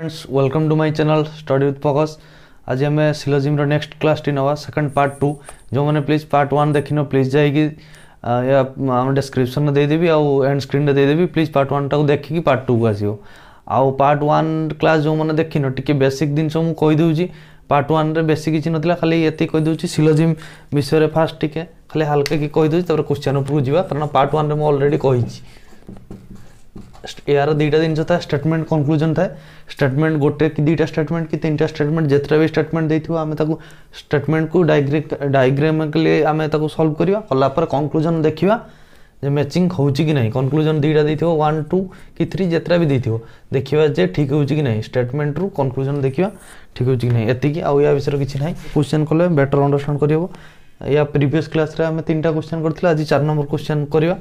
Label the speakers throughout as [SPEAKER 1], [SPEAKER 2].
[SPEAKER 1] friends welcome to my channel study with focus आज आम सिलोजिम्र नेक्स्ट क्लास टी ना सेकंड पार्ट टू जो मैंने प्लीज पार्ट वन देखिन प्लीज जा डेस्क्रिप्सन देदेवि एंड स्क्रीन देदेवि प्लीज पार्ट वन टाक देखिकी पार्ट टू को आसो आउ पार्ट वन क्लास जो मैंने देखिन टी बेसिक जिनस मुझे पार्ट वन बेसी किसी नाला खाली ये कहीदे सिलोजिम विषय फास्ट टी खाली हाल्का कि क्वेश्चन उपरक जावा कारण पार्ट वन अलरेडी कही ଏହାର ଦୁଇଟା ଜିନିଷ ଥାଏ ଷ୍ଟେଟମେଣ୍ଟ କନକ୍ଲୁଜନ୍ ଥାଏ ଷ୍ଟେଟମେଣ୍ଟ ଗୋଟେ କି ଦୁଇଟା ଷ୍ଟେଟମେଣ୍ଟ କି ତିନିଟା ଷ୍ଟେଟମେଣ୍ଟ ଯେତେଟା ବି ଷ୍ଟେଟମେଣ୍ଟ ଦେଇଥିବ ଆମେ ତାକୁ ଷ୍ଟେଟମେଣ୍ଟକୁ ଡାଇଗ୍ରାମାକାଲି ଆମେ ତାକୁ ସଲ୍ଭ କରିବା କଲାପରେ ପରେ କନକ୍ଲୁଜନ୍ ଦେଖିବା ଯେ ମ୍ୟାଚିଂ ହେଉଛି କି ନାହିଁ କନକ୍ଲୁଜନ୍ ଦୁଇଟା ଦେଇଥିବ ୱାନ୍ ଟୁ କି ଥ୍ରୀ ଯେତେଟା ବି ଦେଇଥିବ ଦେଖିବା ଯେ ଠିକ୍ ହେଉଛି କି ନାହିଁ ଷ୍ଟେଟମେଣ୍ଟରୁ କନକ୍ଲୁଜନ୍ ଦେଖିବା ଠିକ୍ ହେଉଛି କି ନାହିଁ ଏତିକି ଆଉ ଏହା ବିଷୟରେ କିଛି ନାହିଁ କୋଶ୍ଚିନ୍ କଲେ ବେଟର୍ ଅଣ୍ଡରଷ୍ଟାଣ୍ଡ କରିହେବ ଏହା ପ୍ରିଭିୟସ୍ କ୍ଲାସ୍ରେ ଆମେ ତିନିଟା କୋଶ୍ଚିନ୍ କରିଥିଲୁ ଆଜି ଚାରି ନମ୍ବର କୋଶ୍ଚିନ୍ କରିବା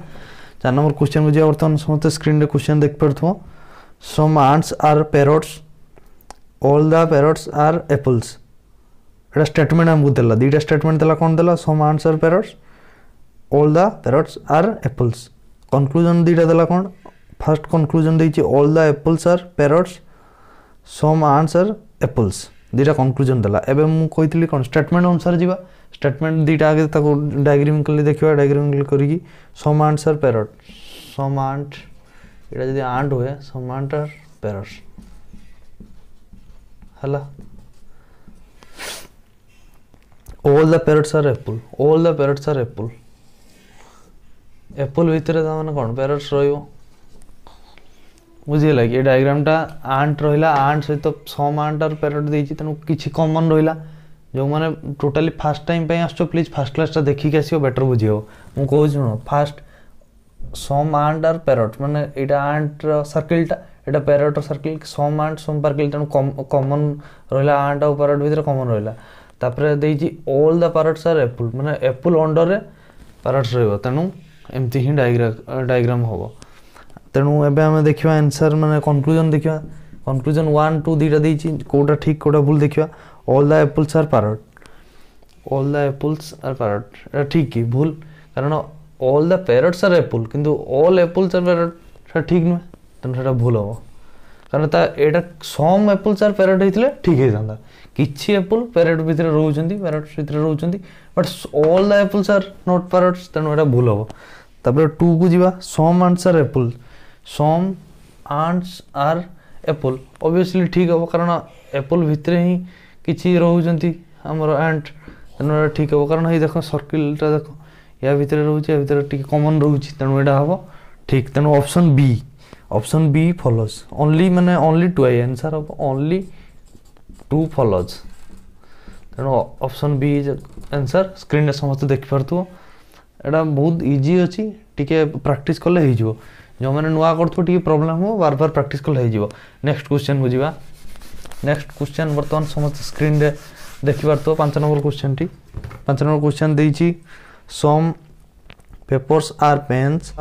[SPEAKER 1] চার নম্বর কোশ্চেনকু যা বর্তমান সমস্ত স্ক্রিনে কোশ্চেন দেখিপারুথ some ants are parrots all the parrots are apples এটা স্টেটমেন্ট আমি দেলা দুইটা স্টেটমেন্ট দেলা কোণ দেলা some ants are parrots all the parrots are apples conclusion দুইটা দেলা কোণ ফার্স্ট কনক্লুজন দিয়েছি all the apples are parrots some ants are apples দুইটা কনক্লুজন দেলা এবে মু কইଥିଲି কোন স্টেটমেন্ট অনুসারে যা স্টেটমেন্ট দুইটা আগে তাকে ডায়াগ্রামিক্যালি দেখিবা ডায়াগ্রামিক্যালি করিকি some ants are parrot some ant এটা যদি আন্ট হুয়ে সম আন্ট আর প্যারট হলা all the parrots are apple all the parrots are apple apple ভিতরে তার মানে কোন parrots রইব ବୁଝିହେଲା କି ଏ ଡାଇଗ୍ରାମଟା ଆଣ୍ଟ ରହିଲା ଆଣ୍ଟ ସହିତ ସମ୍ ଆଣ୍ଟ ଆଉ ପ୍ୟାରଟ୍ ଦେଇଛି ତେଣୁ କିଛି କମନ୍ ରହିଲା ଯେଉଁମାନେ ଟୋଟାଲି ଫାର୍ଷ୍ଟ ଟାଇମ୍ ପାଇଁ ଆସୁଛ ପ୍ଲିଜ୍ ଫାର୍ଷ୍ଟ କ୍ଲାସ୍ଟା ଦେଖିକି ଆସିବ ବେଟର୍ ବୁଝିବ ମୁଁ କହୁଛି ଶୁଣ ଫାର୍ଷ୍ଟ ସମ୍ ଆଣ୍ଟ ଆର୍ ପ୍ୟାରଟ୍ ମାନେ ଏଇଟା ଆଣ୍ଟର ସର୍କିଲ୍ଟା এটা প্যারটর সার্কেল সম আন্ড সম পার্কেল তেমন কমন রহিলা আন্ড আউ প্যারট ভিতরে কমন রহিলা তারপরে দেইছি all the parrots are apple মানে এপুল অন্ডরে প্যারটস রহিব তেণু এমতি হি ডায়গ্রাম ডায়গ্রাম হব तेणु एवं आम देखा एनसर मैंने कनक्लूजन देखा कनक्लूजन वन टू दुटा दे कौटा ठीक कौटा भूल देखा all the apples are parrot all the apples are parrot ये ठीक ही भूल कारण all the parrots are apple कि ऑल एपल्स आर पैरट ठीक नुह तेनाली भूल हम कारण सम एपल्स आर पैरट होते ठीक होता है किसी एपल पैरट भितर रोज पैरट्स भितर रोज but all the apples are not parrots तेनालीराम भूल हम तापर टू को जी some ants are apples some ants are apple ओबली ठीक हम कारण एपल भितर ही किसी रोचे आमर आंट तेना ठीक हम कारण ये देख सर्किलटा देख या भितर रोच या टे कमन रोच तेणु यहाँ हम ठीक तेणु option B option B follows only मैंने ओनली टू आई आंसर हम ओनली टू फलोज तेणु option B is answer screen समस्त देख पार थोड़ा बहुत इजी अच्छी टी प्राक्ट कले जो मैंने नुआ कर प्रोब्लेम हो बार बार प्राक्ट कले नेक्स्ट क्वेश्चन बुझा जा नेक्स्ट क्वेश्चन बर्तमान समस्त स्क्रीन में देखिबार तो पांच नंबर क्वेश्चन टी पांच नंबर क्वेश्चन दे some papers are pens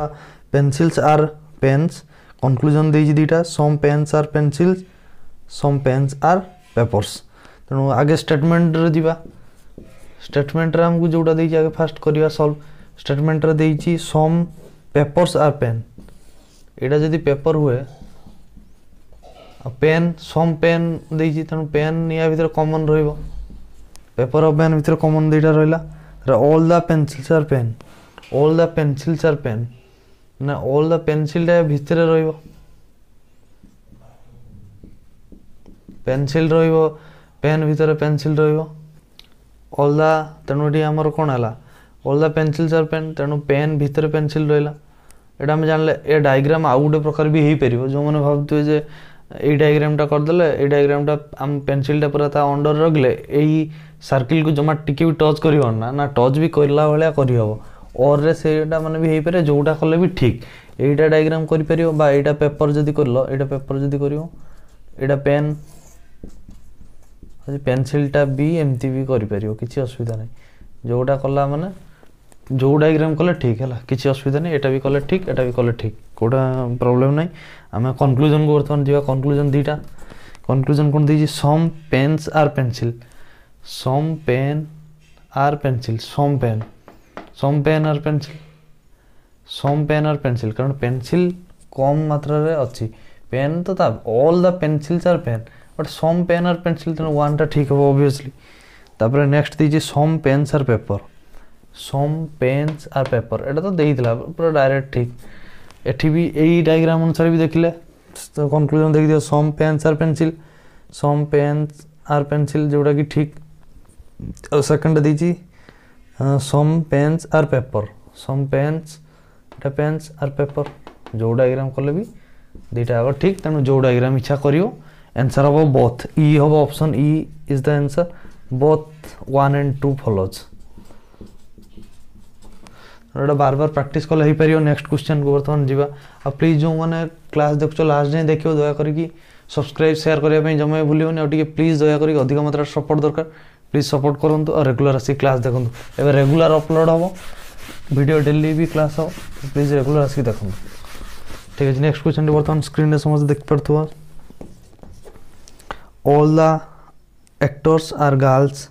[SPEAKER 1] pencils are pens conclusion देइछि दुईटा some pens are pencils some pens are papers तेणु आगे स्टेटमेंट रे स्टेटमेंट रे जोटा दे फास्ट करवा सल्व स्टेटमेंट रे सम पेपर्स आर पेन এটা ଯଦି ପେପର୍ ହୁଏ ଆଉ ପେନ୍ ସମ୍ ପେନ୍ ଦେଇଛି ତେଣୁ ପେନ୍ ୟା ଭିତରେ କମନ୍ ରହିବ ପେପର୍ ଆଉ ପେନ୍ ଭିତରେ କମନ୍ ଦୁଇଟା ରହିଲା all the pencils are pen all the pencils are pen ନା ଅଲ୍ ଦ ପେନ୍ସିଲ୍ଟା ଭିତରେ ରହିବ ପେନ୍ସିଲ୍ ରହିବ ପେନ୍ ଭିତରେ ପେନ୍ସିଲ୍ ରହିବ ଅଲ୍ ଦ ତେଣୁ ଏଠି ଆମର କ'ଣ ହେଲା all the pencils are pen ତେଣୁ ପେନ୍ ଭିତରେ ପେନ୍ସିଲ୍ ରହିଲା এটা আমি জাଣିলে ଏ ଡାଇଗ୍ରାମ ଆଉ ଗୋଟେ ପ୍ରକାର ବି ହେଇପାରିବ ଯେଉଁମାନେ ଭାବୁଥିବେ ଯେ ଏଇ ଡାଇଗ୍ରାମଟା କରିଦେଲେ ଏଇ ଡାଇଗ୍ରାମଟା ଆମ ପେନସିଲଟା ପୁରା ତା ଅଣ୍ଡରରେ ରଖିଲେ ଏଇ ସାର୍କିଲକୁ ଜମା ଟିକେ ବି ଟଚ୍ କରିହେବନି ନା ନା ଟଚ୍ ବି କରିଲା ଭଳିଆ କରିହେବ ଅର୍ରେ ସେଇଟା ମାନେ ବି ହେଇପାରିବ ଯେଉଁଟା କଲେ ବି ଠିକ୍ ଏଇଟା ଡାଇଗ୍ରାମ କରିପାରିବ ବା ଏଇଟା ପେପର ଯଦି କରିଲ ଏଇଟା ପେପର ଯଦି କରିବ ଏଇଟା ପେନ୍ ପେନସିଲଟା ବି ଏମିତି ବି କରିପାରିବ କିଛି ଅସୁବିଧା ନାହିଁ ଯେଉଁଟା କଲା ମାନେ ଯେଉଁ ଡାଇଗ୍ରାମ୍ କଲେ ଠିକ୍ ହେଲା କିଛି ଅସୁବିଧା ନାହିଁ ଏଇଟା ବି କଲେ ଠିକ୍ ଏଇଟା ବି କଲେ ଠିକ୍ କେଉଁଟା ପ୍ରୋବ୍ଲେମ୍ ନାହିଁ ଆମେ କନକ୍ଲୁଜନ୍କୁ ବର୍ତ୍ତମାନ ଯିବା कनक्लूजन ଦୁଇଟା କନକ୍ଲୁଜନ୍ କ'ଣ ଦେଇଛି some pens are pencil some pen are pencil some pen some pen are pencil some pen are pencil कारण पेनसिल कम मात्रा रे अच्छी पेन तो ता all the pencils are pen but some pen are pencil तेनाली वन टा ठीक हो ऑब्वियसली नेक्स्ट दीजिए some pens are paper some pens are paper এটা তো দেইলা পুরো ডাইরেক্ট ঠিক এটি বি এই ডায়াগ্রাম অনুসারে বি দেখিলে তো কনক্লুজন দেখি দিও some pens are pencil some pens are pencil যেটা কি ঠিক ଆଉ ସେକେଣ୍ଡ ଦେଇଛି some pens are paper some pens ଏଇଟା ପେନ୍ସ ଆର୍ ପେପର୍ ଯେଉଁ ଡାଇଗ୍ରାମ୍ କଲେ ବି ଦୁଇଟା ଆଗ ଠିକ୍ ତେଣୁ ଯେଉଁ ଡାଇଗ୍ରାମ୍ ଇଚ୍ଛା କରିବ ଆନ୍ସର୍ ହେବ ବୋଥ୍ ଇ ହେବ option E is the answer both one and two follows बार बार प्राक्ट कले हो पार नेक्स्ट क्वेश्चन को बर्तमान जावा आ प्लीज जो मैंने क्लास देखु लास्ट जाए देखो दयाकर सब्सक्राइब सेयार करने जमा भूल प्लीज दयाकर अधिक मात्र सपोर्ट दरकार प्लीज सपोर्ट करूँ और रेगुला आसिक क्लास देखु एवं रेगुला अपलोड हम भिड डेली भी क्लास हम प्लीज रेगुला आसिक देखो ठीक है नेक्स्ट क्वेश्चन बर्तमान स्क्रीन में समस्त देख पार all the actors are girls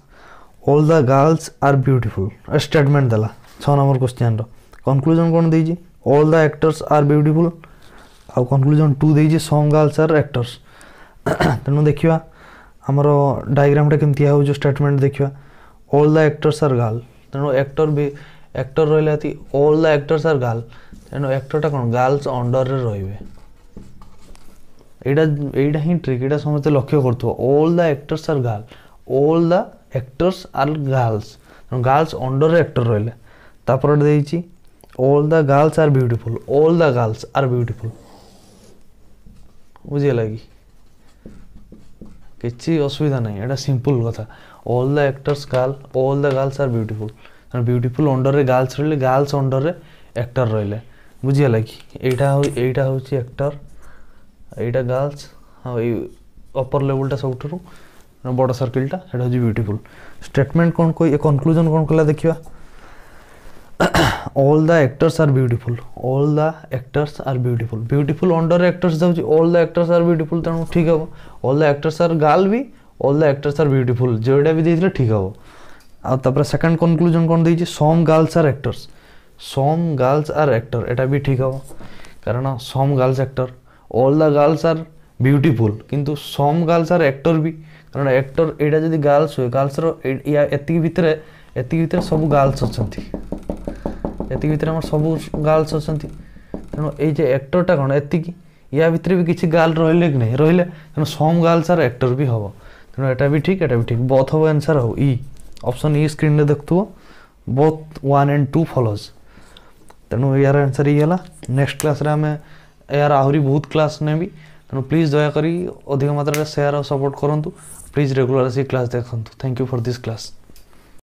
[SPEAKER 1] all the girls are beautiful statement देला ଛଅ ନମ୍ବର କ୍ୱେଶ୍ଚିଆନ୍ର କନକ୍ଲୁଜନ୍ କ'ଣ ଦେଇଛି all the actors are beautiful ଆଉ କନକ୍ଲୁଜନ୍ ଟୁ ଦେଇଛି ସଙ୍ଗ ଗାର୍ଲସ୍ ଆର୍ ଆକ୍ଟର୍ସ ତେଣୁ ଦେଖିବା ଆମର ଡାଇଗ୍ରାମଟା କେମିତି ହେଉଛି ଷ୍ଟେଟମେଣ୍ଟ ଦେଖିବା all the actors are girl ତେଣୁ ଆକ୍ଟର ବି ଆକ୍ଟର ରହିଲା ଏତି all the actors are girl ତେଣୁ ଆକ୍ଟରଟା କ'ଣ ଗାର୍ଲସ ଅଣ୍ଡରରେ ରହିବେ ଏଇଟା ଏଇଟା ହିଁ ଟ୍ରିକ୍ ଏଇଟା ସମସ୍ତେ ଲକ୍ଷ୍ୟ କରୁଥିବ all the actors are girl all the actors are girls ତେଣୁ ଗାର୍ଲସ ଅଣ୍ଡରରେ ଆକ୍ଟର ରହିଲେ तापर दे all the girls are beautiful all the girls are beautiful बुझेगा कि किसी असुविधा ना यहाँ सिंपल कथा all the actors girl all the girls are beautiful beautiful under में गर्ल्स रही गर्ल्स अंडर में एक्टर रे बुझेगा कि यहाँ यहाँ हूँ एक्टर यहाँ गर्ल्स अपर लेवलटा सब बड़ सर्किलटा ब्यूटीफुल स्टेटमेंट कौन कही कंक्लूजन कौन कला देखा all the actors are beautiful all the actors are beautiful beautiful under actors ଯାଉଛି all the actors are beautiful ତେଣୁ ଠିକ୍ ହେବ all the actors are girl ବି all the actors are beautiful ଯେଉଁଟା ବି ଦେଇଥିଲେ ଠିକ୍ ହେବ ଆଉ ତାପରେ ସେକେଣ୍ଡ କନ୍କ୍ଲୁଜନ୍ କ'ଣ ଦେଇଛି some girls are actors some girls are actor ଏଇଟା ବି ଠିକ୍ ହେବ କାରଣ some girls actor all the girls are beautiful କିନ୍ତୁ ସମ୍ ଗାର୍ଲସ୍ ଆର୍ ଆକ୍ଟର୍ ବି କାରଣ ଆକ୍ଟର୍ ଏଇଟା ଯଦି ଗାର୍ଲସ୍ ହୁଏ ଗାର୍ଲସ୍ର ଏତିକି ଭିତରେ ଏତିକି ଭିତରେ ସବୁ ଗାର୍ଲସ୍ ଅଛନ୍ତି एति भीतर हमर सब गर्ल्स असंति तनो ए जे एक्टरटा कोन एति या भीतर भी किछ गर्ल रहले कि नै रहले तनो सम गर्ल्स आर एक्टर भी होबो तनो एटा भी ठीक एटा भी ठीक बोथ होबो आंसर हो ई ऑप्शन ई स्क्रीन रे देखतो बोथ 1 एंड 2 फॉलोस तनो यार आंसर ई हला नेक्स्ट क्लास रे हमें यार आहुरी बहुत क्लास ने भी तनो प्लीज दया करी अधिक मात्रा रे शेयर और सपोर्ट करंतु प्लीज रेगुलर से क्लास देखंतु thank you for this class